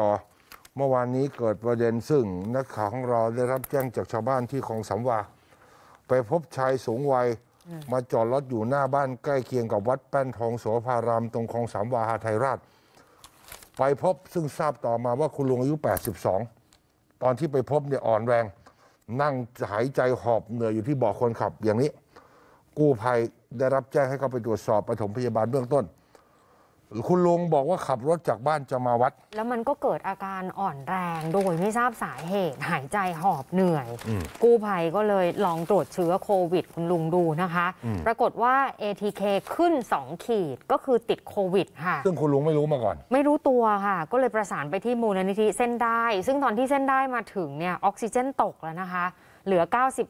ต่อเมื่อวานนี้เกิดประเด็นซึ่ง นักข่าวของเราได้รับแจ้งจากชาวบ้านที่ของสำวา ไปพบ ชายสูงวัยมาจอดรถอยู่หน้าบ้านใกล้เคียงกับวัดแป้นทองโสภารามตรงคลองสามวาหาไทยราช ไปพบซึ่งทราบต่อมาว่าคุณลุงอายุ 82 ตอนที่ไปพบเนี่ยอ่อนแรง นั่งหายใจหอบเหนื่อยอยู่ที่เบาะคนขับอย่างนี้ กู้ภัยได้รับแจ้งให้เข้าไปตรวจสอบปฐมพยาบาลเบื้องต้นคุณลุงบอกว่าขับรถจากบ้านจะมาวัด แล้วมันก็เกิดอาการอ่อนแรง โดยไม่ทราบสาเหตุหายใจหอบเหนื่อย กู้ภัยก็เลยลองตรวจเชื้อโควิด คุณลุงดูนะคะ ปรากฏว่า ATK ขึ้น 2 ขีดก็คือติดโควิดค่ะ ซึ่งคุณลุงไม่รู้มาก่อน ไม่รู้ตัวค่ะ ก็เลยประสานไปที่มูลนิธิเส้นได้ ซึ่งตอนที่เส้นได้มาถึงเนี่ยออกซิเจนตกแล้วนะคะ เหลือ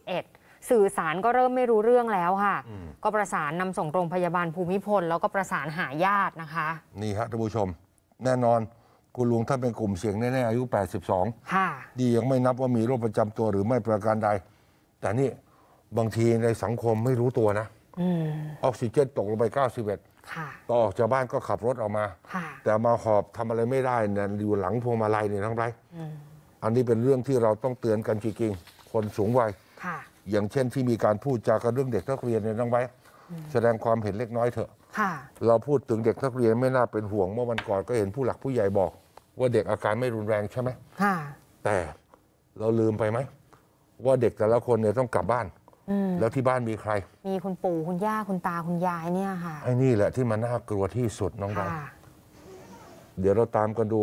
91 สื่อสารก็เริ่มไม่รู้เรื่องแล้วค่ะก็ประสานนำส่งโรงพยาบาลภูมิพล แล้วก็ประสานหาญาตินะคะ นี่ฮะท่านผู้ชม แน่นอนคุณลุงท่านเป็นกลุ่มเสี่ยงแน่ ๆ อายุ 82 ค่ะ ดียังไม่นับว่ามีโรคประจำตัวหรือไม่ประการใด แต่นี่บางทีในสังคมไม่รู้ตัวนะออกซิเจนตกลงไป 91 ค่ะต่อออกจากบ้านก็ขับรถออกมาค่ะแต่มาหอบทำอะไรไม่ได้เนี่ยอยู่หลังพวงมาลัยเนี่ยทั้งไรออันนี้เป็นเรื่องที่เราต้องเตือนกันจริงๆคนสูงวัยค่ะอย่างเช่นที่มีการพูดจากันเรื่องเด็กนักเรียนเนี่ยน้องไว้ แสดงความเห็นเล็กน้อยเถอะเราพูดถึงเด็กนักเรียนไม่น่าเป็นห่วงเมื่อวันก่อนก็เห็นผู้หลักผู้ใหญ่บอก ว่าเด็กอาการไม่รุนแรงใช่ไหมแต่เราลืมไปไหม ว่าเด็กแต่ละคนเนี่ยต้องกลับบ้าน แล้วที่บ้านมีใคร มีคุณปู่คุณย่าคุณตาคุณยายเนี่ยค่ะไอ้นี่แหละที่มันน่ากลัวที่สุดน้องไว้เดี๋ยวเราตามกันดู